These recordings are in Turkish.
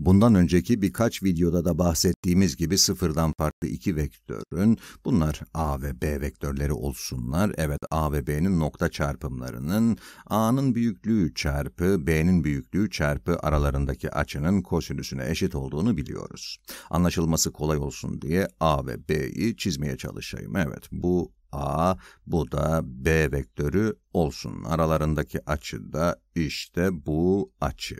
Bundan önceki birkaç videoda da bahsettiğimiz gibi sıfırdan farklı iki vektörün, bunlar A ve B vektörleri olsunlar, evet A ve B'nin nokta çarpımlarının, A'nın büyüklüğü çarpı B'nin büyüklüğü çarpı aralarındaki açının kosinüsüne eşit olduğunu biliyoruz. Anlaşılması kolay olsun diye A ve B'yi çizmeye çalışayım. Evet, bu A, bu da B vektörü olsun. Aralarındaki açı da işte bu açı.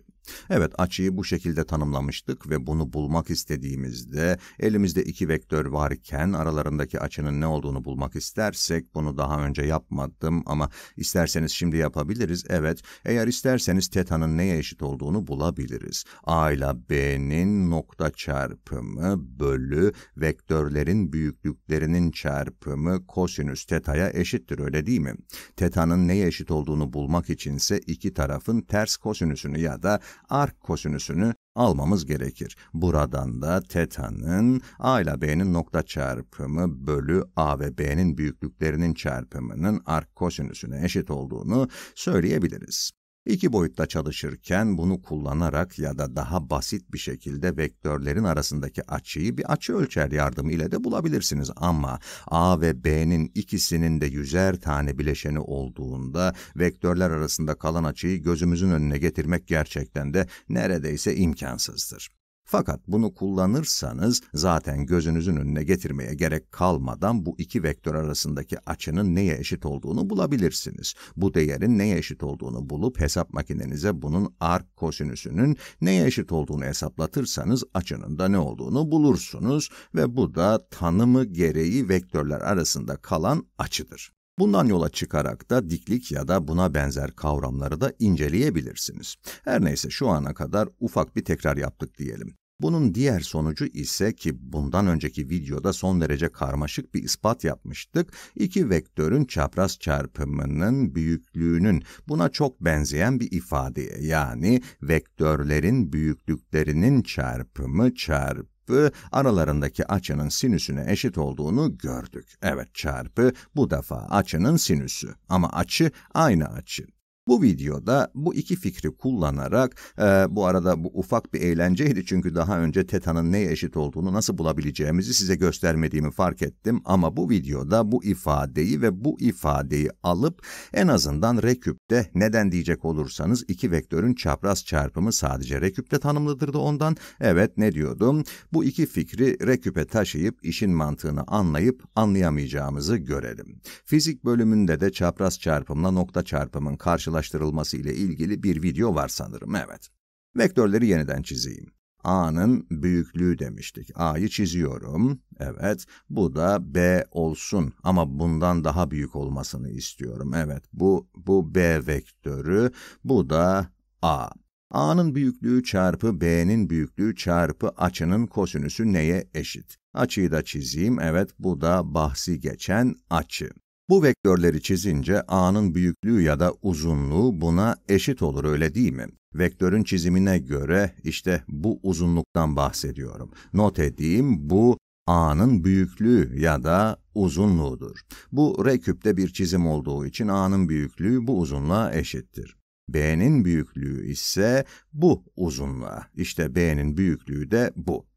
Evet açıyı bu şekilde tanımlamıştık ve bunu bulmak istediğimizde elimizde iki vektör varken aralarındaki açının ne olduğunu bulmak istersek bunu daha önce yapmadım ama isterseniz şimdi yapabiliriz. Evet eğer isterseniz tetanın neye eşit olduğunu bulabiliriz. A ile B'nin nokta çarpımı bölü vektörlerin büyüklüklerinin çarpımı kosinüs tetaya eşittir öyle değil mi? Tetanın neye eşit olduğunu bulmak içinse iki tarafın ters kosinüsünü ya da ark kosinüsünü almamız gerekir. Buradan da teta'nın a ile b'nin nokta çarpımı bölü a ve b'nin büyüklüklerinin çarpımının ark kosinüsüne eşit olduğunu söyleyebiliriz. İki boyutta çalışırken bunu kullanarak ya da daha basit bir şekilde vektörlerin arasındaki açıyı bir açı ölçer yardımı ile de bulabilirsiniz ama A ve B'nin ikisinin de yüzer tane bileşeni olduğunda vektörler arasında kalan açıyı gözümüzün önüne getirmek gerçekten de neredeyse imkansızdır. Fakat bunu kullanırsanız zaten gözünüzün önüne getirmeye gerek kalmadan bu iki vektör arasındaki açının neye eşit olduğunu bulabilirsiniz. Bu değerin neye eşit olduğunu bulup hesap makinenize bunun ark kosinüsünün neye eşit olduğunu hesaplatırsanız açının da ne olduğunu bulursunuz ve bu da tanımı gereği vektörler arasında kalan açıdır. Bundan yola çıkarak da diklik ya da buna benzer kavramları da inceleyebilirsiniz. Her neyse şu ana kadar ufak bir tekrar yaptık diyelim. Bunun diğer sonucu ise ki bundan önceki videoda son derece karmaşık bir ispat yapmıştık. iki vektörün çapraz çarpımının büyüklüğünün buna çok benzeyen bir ifadeye yani vektörlerin büyüklüklerinin çarpımı çarpı aralarındaki açının sinüsüne eşit olduğunu gördük. Evet çarpı bu defa açının sinüsü ama açı aynı açı bu videoda bu iki fikri kullanarak, e, bu arada bu ufak bir eğlenceydi çünkü daha önce teta'nın neye eşit olduğunu nasıl bulabileceğimizi size göstermediğimi fark ettim ama bu videoda bu ifadeyi ve bu ifadeyi alıp en azından reküpte neden diyecek olursanız iki vektörün çapraz çarpımı sadece reküpte tanımlıdır da ondan. Evet ne diyordum? Bu iki fikri reküpe taşıyıp işin mantığını anlayıp anlayamayacağımızı görelim. Fizik bölümünde de çapraz çarpımla nokta çarpımın karşılığı karşılaştırılması ile ilgili bir video var sanırım, evet. Vektörleri yeniden çizeyim. A'nın büyüklüğü demiştik. A'yı çiziyorum. Evet, bu da B olsun ama bundan daha büyük olmasını istiyorum. Evet, bu, bu B vektörü, bu da A. A'nın büyüklüğü çarpı B'nin büyüklüğü çarpı açının kosinüsü neye eşit? Açıyı da çizeyim. Evet, bu da bahsi geçen açı. Bu vektörleri çizince A'nın büyüklüğü ya da uzunluğu buna eşit olur öyle değil mi? Vektörün çizimine göre işte bu uzunluktan bahsediyorum. Not edeyim bu A'nın büyüklüğü ya da uzunluğudur. Bu R küpte bir çizim olduğu için A'nın büyüklüğü bu uzunluğa eşittir. B'nin büyüklüğü ise bu uzunluğa. İşte B'nin büyüklüğü de bu.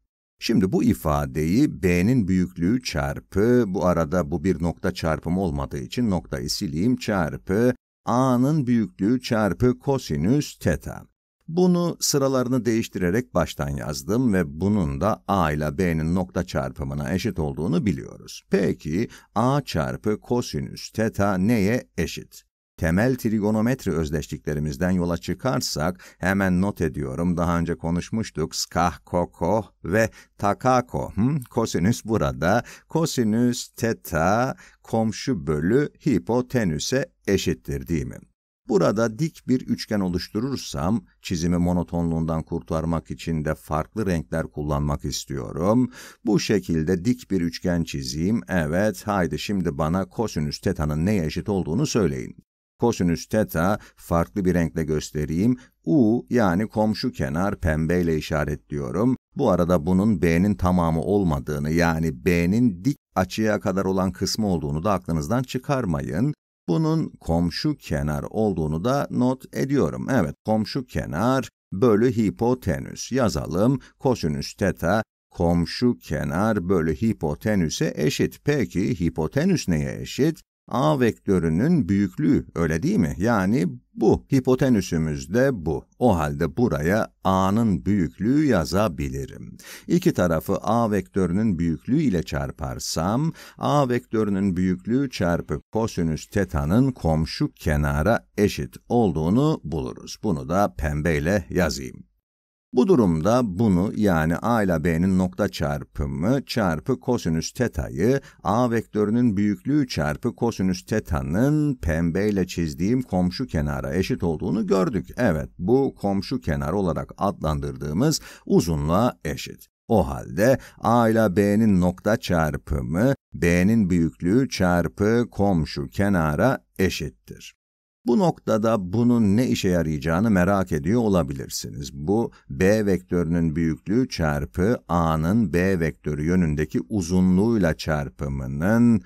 Şimdi bu ifadeyi b'nin büyüklüğü çarpı, bu arada bu bir nokta çarpımı olmadığı için noktayı sileyim çarpı, a'nın büyüklüğü çarpı kosinüs teta. Bunu sıralarını değiştirerek baştan yazdım ve bunun da a ile b'nin nokta çarpımına eşit olduğunu biliyoruz. Peki a çarpı kosinüs teta neye eşit? temel trigonometri özdeşliklerimizden yola çıkarsak hemen not ediyorum. Daha önce konuşmuştuk. Skahkoko ve takako. Hmm, kosinüs burada. Kosinüs teta komşu bölü hipotenüse eşittir değil mi? Burada dik bir üçgen oluşturursam, çizimi monotonluğundan kurtarmak için de farklı renkler kullanmak istiyorum. Bu şekilde dik bir üçgen çizeyim. Evet, haydi şimdi bana kosinüs teta'nın neye eşit olduğunu söyleyin. Kosinüs teta farklı bir renkle göstereyim. U yani komşu kenar pembeyle işaretliyorum. Bu arada bunun B'nin tamamı olmadığını yani B'nin dik açıya kadar olan kısmı olduğunu da aklınızdan çıkarmayın. Bunun komşu kenar olduğunu da not ediyorum. Evet, komşu kenar bölü hipotenüs yazalım. Kosinüs teta komşu kenar bölü hipotenüse eşit. Peki hipotenüs neye eşit? A vektörünün büyüklüğü öyle değil mi? Yani bu. Hipotenüsümüz de bu. O halde buraya A'nın büyüklüğü yazabilirim. İki tarafı A vektörünün büyüklüğü ile çarparsam, A vektörünün büyüklüğü çarpı kosinüs tetanın komşu kenara eşit olduğunu buluruz. Bunu da pembeyle yazayım. Bu durumda bunu yani a ile b'nin nokta çarpımı çarpı kosinüs teta'yı a vektörünün büyüklüğü çarpı kosinüs teta'nın pembe ile çizdiğim komşu kenara eşit olduğunu gördük. Evet bu komşu kenar olarak adlandırdığımız uzunluğa eşit. O halde a ile b'nin nokta çarpımı b'nin büyüklüğü çarpı komşu kenara eşittir. Bu noktada bunun ne işe yarayacağını merak ediyor olabilirsiniz. Bu B vektörünün büyüklüğü çarpı A'nın B vektörü yönündeki uzunluğuyla çarpımının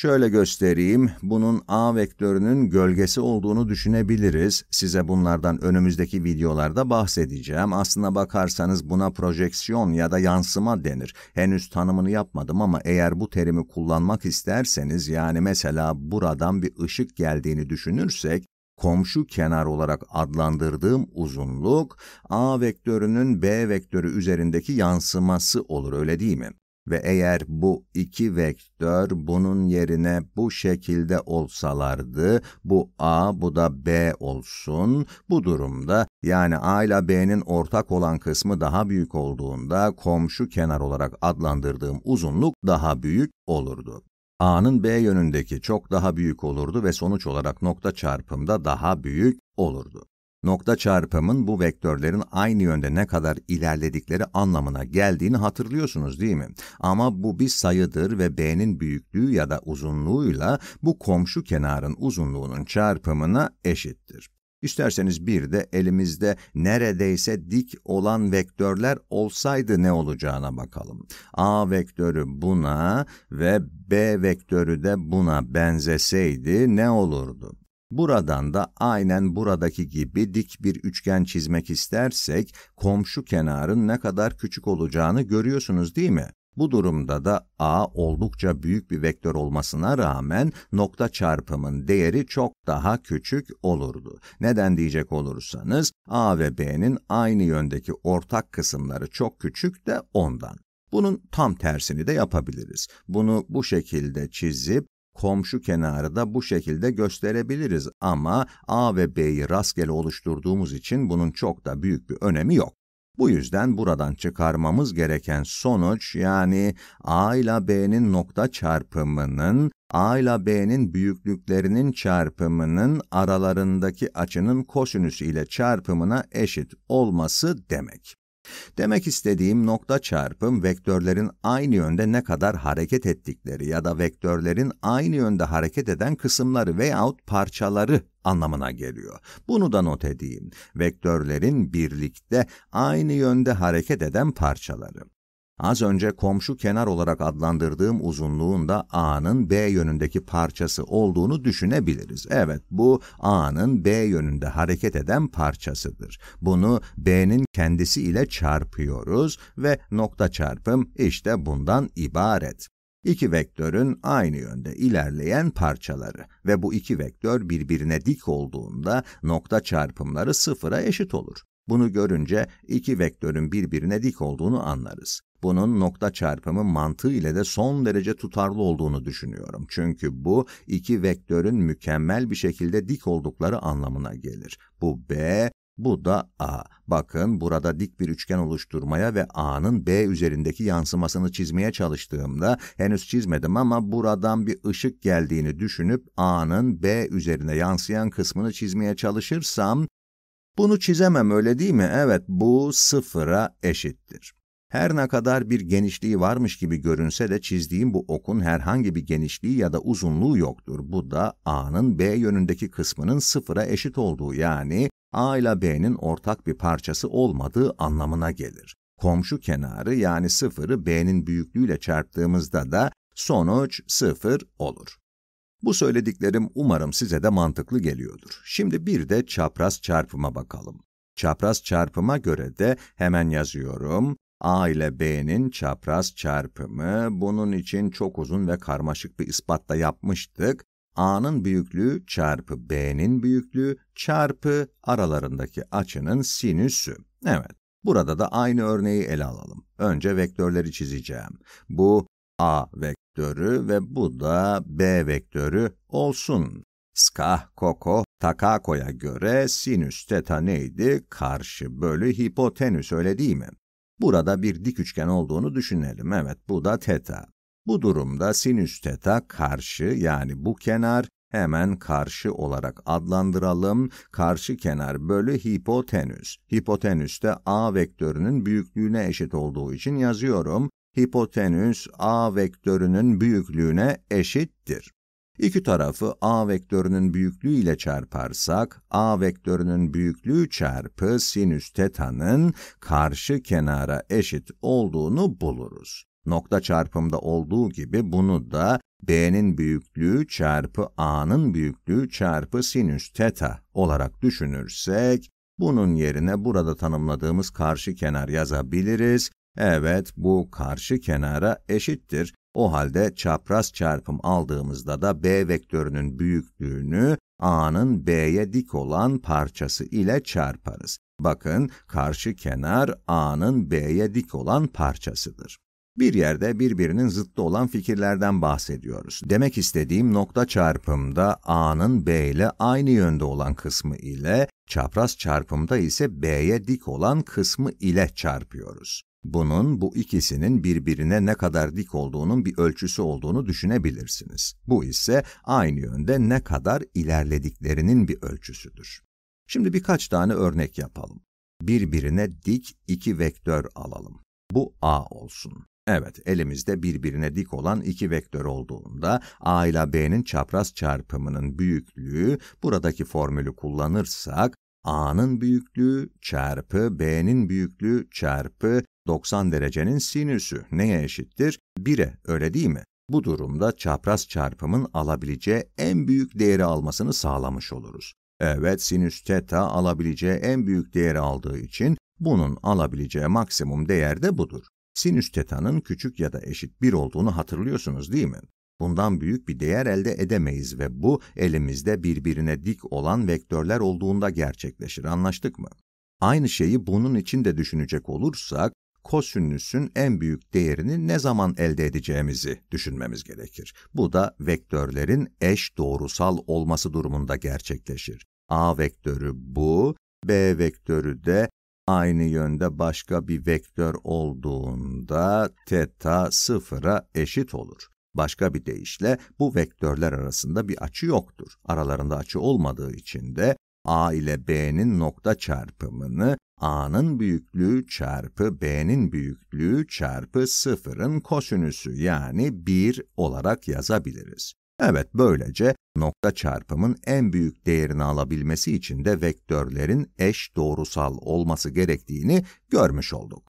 Şöyle göstereyim, bunun A vektörünün gölgesi olduğunu düşünebiliriz. Size bunlardan önümüzdeki videolarda bahsedeceğim. Aslına bakarsanız buna projeksiyon ya da yansıma denir. Henüz tanımını yapmadım ama eğer bu terimi kullanmak isterseniz, yani mesela buradan bir ışık geldiğini düşünürsek, komşu kenar olarak adlandırdığım uzunluk, A vektörünün B vektörü üzerindeki yansıması olur, öyle değil mi? Ve eğer bu iki vektör bunun yerine bu şekilde olsalardı, bu A, bu da B olsun, bu durumda yani A ile B'nin ortak olan kısmı daha büyük olduğunda komşu kenar olarak adlandırdığım uzunluk daha büyük olurdu. A'nın B yönündeki çok daha büyük olurdu ve sonuç olarak nokta çarpımda daha büyük olurdu nokta çarpımın bu vektörlerin aynı yönde ne kadar ilerledikleri anlamına geldiğini hatırlıyorsunuz değil mi? Ama bu bir sayıdır ve b'nin büyüklüğü ya da uzunluğuyla bu komşu kenarın uzunluğunun çarpımına eşittir. İsterseniz bir de elimizde neredeyse dik olan vektörler olsaydı ne olacağına bakalım. A vektörü buna ve B vektörü de buna benzeseydi ne olurdu? Buradan da aynen buradaki gibi dik bir üçgen çizmek istersek komşu kenarın ne kadar küçük olacağını görüyorsunuz değil mi? Bu durumda da a oldukça büyük bir vektör olmasına rağmen nokta çarpımın değeri çok daha küçük olurdu. Neden diyecek olursanız a ve b'nin aynı yöndeki ortak kısımları çok küçük de ondan. Bunun tam tersini de yapabiliriz. Bunu bu şekilde çizip komşu kenarı da bu şekilde gösterebiliriz ama A ve B'yi rastgele oluşturduğumuz için bunun çok da büyük bir önemi yok. Bu yüzden buradan çıkarmamız gereken sonuç yani A ile B'nin nokta çarpımının A ile B'nin büyüklüklerinin çarpımının aralarındaki açının kosinüsü ile çarpımına eşit olması demek. Demek istediğim nokta çarpım vektörlerin aynı yönde ne kadar hareket ettikleri ya da vektörlerin aynı yönde hareket eden kısımları veyahut parçaları anlamına geliyor. Bunu da not edeyim. Vektörlerin birlikte aynı yönde hareket eden parçaları. Az önce komşu kenar olarak adlandırdığım uzunluğun da A'nın B yönündeki parçası olduğunu düşünebiliriz. Evet, bu A'nın B yönünde hareket eden parçasıdır. Bunu B'nin kendisi ile çarpıyoruz ve nokta çarpım işte bundan ibaret. İki vektörün aynı yönde ilerleyen parçaları ve bu iki vektör birbirine dik olduğunda nokta çarpımları sıfıra eşit olur. Bunu görünce iki vektörün birbirine dik olduğunu anlarız. Bunun nokta çarpımı mantığı ile de son derece tutarlı olduğunu düşünüyorum. Çünkü bu iki vektörün mükemmel bir şekilde dik oldukları anlamına gelir. Bu B, bu da A. Bakın burada dik bir üçgen oluşturmaya ve A'nın B üzerindeki yansımasını çizmeye çalıştığımda henüz çizmedim ama buradan bir ışık geldiğini düşünüp A'nın B üzerine yansıyan kısmını çizmeye çalışırsam bunu çizemem öyle değil mi? Evet, bu sıfıra eşittir. Her ne kadar bir genişliği varmış gibi görünse de çizdiğim bu okun herhangi bir genişliği ya da uzunluğu yoktur. Bu da A'nın B yönündeki kısmının sıfıra eşit olduğu yani A ile B'nin ortak bir parçası olmadığı anlamına gelir. Komşu kenarı yani sıfırı B'nin büyüklüğüyle çarptığımızda da sonuç sıfır olur. Bu söylediklerim umarım size de mantıklı geliyordur. Şimdi bir de çapraz çarpıma bakalım. Çapraz çarpıma göre de hemen yazıyorum. A ile B'nin çapraz çarpımı, bunun için çok uzun ve karmaşık bir ispat da yapmıştık. A'nın büyüklüğü çarpı B'nin büyüklüğü çarpı aralarındaki açının sinüsü. Evet, burada da aynı örneği ele alalım. Önce vektörleri çizeceğim. Bu A vektörü vektörü ve bu da B vektörü olsun. Skah koko takakoya göre sinüs teta neydi? Karşı bölü hipotenüs öyle değil mi? Burada bir dik üçgen olduğunu düşünelim. Evet bu da teta. Bu durumda sinüs teta karşı yani bu kenar hemen karşı olarak adlandıralım. Karşı kenar bölü hipotenüs. Hipotenüs de A vektörünün büyüklüğüne eşit olduğu için yazıyorum hipotenüs A vektörünün büyüklüğüne eşittir. İki tarafı A vektörünün büyüklüğü ile çarparsak, A vektörünün büyüklüğü çarpı sinüs tetanın karşı kenara eşit olduğunu buluruz. Nokta çarpımda olduğu gibi bunu da B'nin büyüklüğü çarpı A'nın büyüklüğü çarpı sinüs teta olarak düşünürsek, bunun yerine burada tanımladığımız karşı kenar yazabiliriz. Evet, bu karşı kenara eşittir. O halde çapraz çarpım aldığımızda da b vektörünün büyüklüğünü a'nın b'ye dik olan parçası ile çarparız. Bakın, karşı kenar a'nın b'ye dik olan parçasıdır. Bir yerde birbirinin zıttı olan fikirlerden bahsediyoruz. Demek istediğim nokta çarpımda a'nın b ile aynı yönde olan kısmı ile, çapraz çarpımda ise b'ye dik olan kısmı ile çarpıyoruz. Bunun bu ikisinin birbirine ne kadar dik olduğunun bir ölçüsü olduğunu düşünebilirsiniz. Bu ise aynı yönde ne kadar ilerlediklerinin bir ölçüsüdür. Şimdi birkaç tane örnek yapalım. Birbirine dik iki vektör alalım. Bu A olsun. Evet, elimizde birbirine dik olan iki vektör olduğunda A ile B'nin çapraz çarpımının büyüklüğü, buradaki formülü kullanırsak A'nın büyüklüğü çarpı B'nin büyüklüğü çarpı 90 derecenin sinüsü neye eşittir? 1'e, öyle değil mi? Bu durumda çapraz çarpımın alabileceği en büyük değeri almasını sağlamış oluruz. Evet, sinüs teta alabileceği en büyük değeri aldığı için bunun alabileceği maksimum değer de budur. Sinüs teta'nın küçük ya da eşit 1 olduğunu hatırlıyorsunuz değil mi? Bundan büyük bir değer elde edemeyiz ve bu elimizde birbirine dik olan vektörler olduğunda gerçekleşir. Anlaştık mı? Aynı şeyi bunun için de düşünecek olursak, kosinüsün en büyük değerini ne zaman elde edeceğimizi düşünmemiz gerekir. Bu da vektörlerin eş doğrusal olması durumunda gerçekleşir. A vektörü bu, B vektörü de aynı yönde başka bir vektör olduğunda teta sıfıra eşit olur. Başka bir deyişle bu vektörler arasında bir açı yoktur. Aralarında açı olmadığı için de A ile B'nin nokta çarpımını A'nın büyüklüğü çarpı B'nin büyüklüğü çarpı sıfırın kosinüsü yani 1 olarak yazabiliriz. Evet böylece nokta çarpımın en büyük değerini alabilmesi için de vektörlerin eş doğrusal olması gerektiğini görmüş olduk.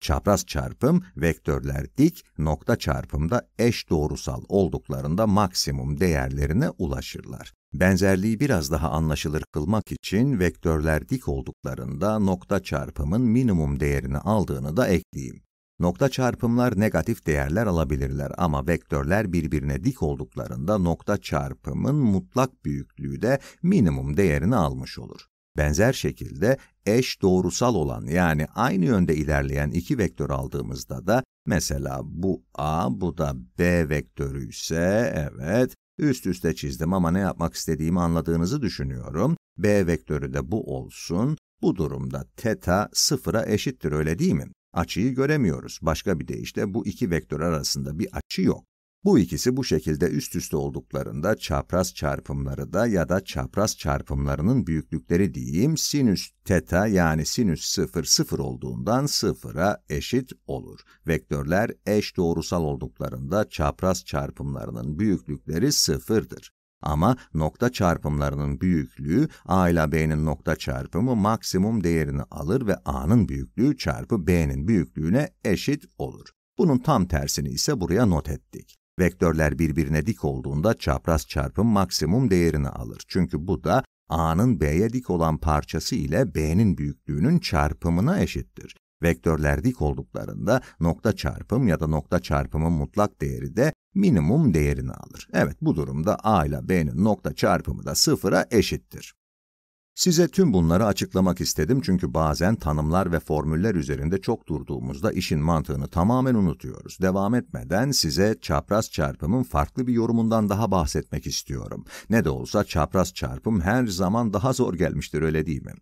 Çapraz çarpım, vektörler dik, nokta çarpımda eş doğrusal olduklarında maksimum değerlerine ulaşırlar. Benzerliği biraz daha anlaşılır kılmak için vektörler dik olduklarında nokta çarpımın minimum değerini aldığını da ekleyeyim. Nokta çarpımlar negatif değerler alabilirler ama vektörler birbirine dik olduklarında nokta çarpımın mutlak büyüklüğü de minimum değerini almış olur. Benzer şekilde eş doğrusal olan yani aynı yönde ilerleyen iki vektör aldığımızda da mesela bu a bu da b vektörü ise evet Üst üste çizdim ama ne yapmak istediğimi anladığınızı düşünüyorum. B vektörü de bu olsun. Bu durumda teta sıfıra eşittir öyle değil mi? Açıyı göremiyoruz. Başka bir deyişle bu iki vektör arasında bir açı yok. Bu ikisi bu şekilde üst üste olduklarında çapraz çarpımları da ya da çapraz çarpımlarının büyüklükleri diyeyim sinüs teta yani sinüs 0 0 olduğundan 0'a eşit olur. Vektörler eş doğrusal olduklarında çapraz çarpımlarının büyüklükleri 0'dır. Ama nokta çarpımlarının büyüklüğü a ile b'nin nokta çarpımı maksimum değerini alır ve a'nın büyüklüğü çarpı b'nin büyüklüğüne eşit olur. Bunun tam tersini ise buraya not ettik. Vektörler birbirine dik olduğunda çapraz çarpım maksimum değerini alır. Çünkü bu da A'nın B'ye dik olan parçası ile B'nin büyüklüğünün çarpımına eşittir. Vektörler dik olduklarında nokta çarpım ya da nokta çarpımın mutlak değeri de minimum değerini alır. Evet bu durumda A ile B'nin nokta çarpımı da sıfıra eşittir. Size tüm bunları açıklamak istedim çünkü bazen tanımlar ve formüller üzerinde çok durduğumuzda işin mantığını tamamen unutuyoruz. Devam etmeden size çapraz çarpımın farklı bir yorumundan daha bahsetmek istiyorum. Ne de olsa çapraz çarpım her zaman daha zor gelmiştir öyle değil mi?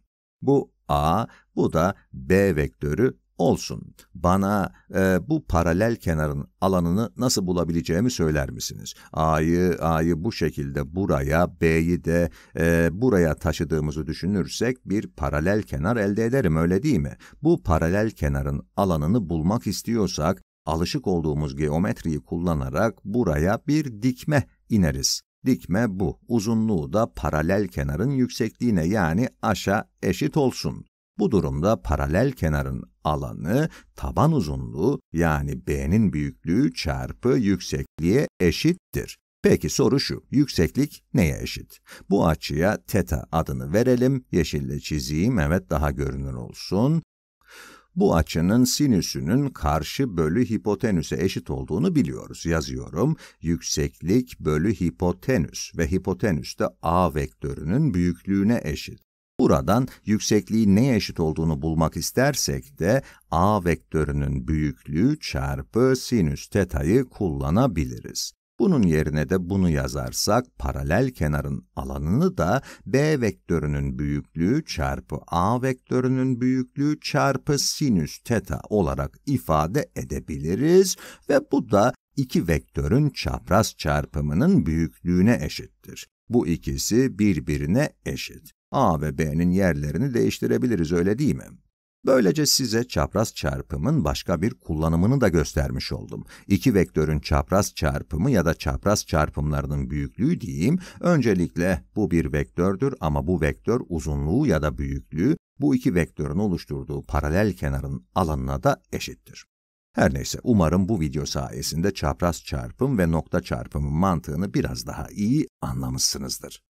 Bu a, bu da b vektörü Olsun. Bana e, bu paralel kenarın alanını nasıl bulabileceğimi söyler misiniz? A'yı A'yı bu şekilde buraya, B'yi de e, buraya taşıdığımızı düşünürsek bir paralel kenar elde ederim öyle değil mi? Bu paralel kenarın alanını bulmak istiyorsak alışık olduğumuz geometriyi kullanarak buraya bir dikme ineriz. Dikme bu. Uzunluğu da paralel kenarın yüksekliğine yani aşağı eşit olsun. Bu durumda paralel kenarın alanı taban uzunluğu yani B'nin büyüklüğü çarpı yüksekliğe eşittir. Peki soru şu, yükseklik neye eşit? Bu açıya teta adını verelim, yeşille çizeyim, evet daha görünür olsun. Bu açının sinüsünün karşı bölü hipotenüse eşit olduğunu biliyoruz. Yazıyorum, yükseklik bölü hipotenüs ve hipotenüs de a vektörünün büyüklüğüne eşit. Buradan yüksekliği neye eşit olduğunu bulmak istersek de a vektörünün büyüklüğü çarpı sinüs teta'yı kullanabiliriz. Bunun yerine de bunu yazarsak paralel kenarın alanını da b vektörünün büyüklüğü çarpı a vektörünün büyüklüğü çarpı sinüs teta olarak ifade edebiliriz ve bu da iki vektörün çapraz çarpımının büyüklüğüne eşittir. Bu ikisi birbirine eşit. A ve B'nin yerlerini değiştirebiliriz öyle değil mi? Böylece size çapraz çarpımın başka bir kullanımını da göstermiş oldum. İki vektörün çapraz çarpımı ya da çapraz çarpımlarının büyüklüğü diyeyim, öncelikle bu bir vektördür ama bu vektör uzunluğu ya da büyüklüğü bu iki vektörün oluşturduğu paralel kenarın alanına da eşittir. Her neyse umarım bu video sayesinde çapraz çarpım ve nokta çarpımın mantığını biraz daha iyi anlamışsınızdır.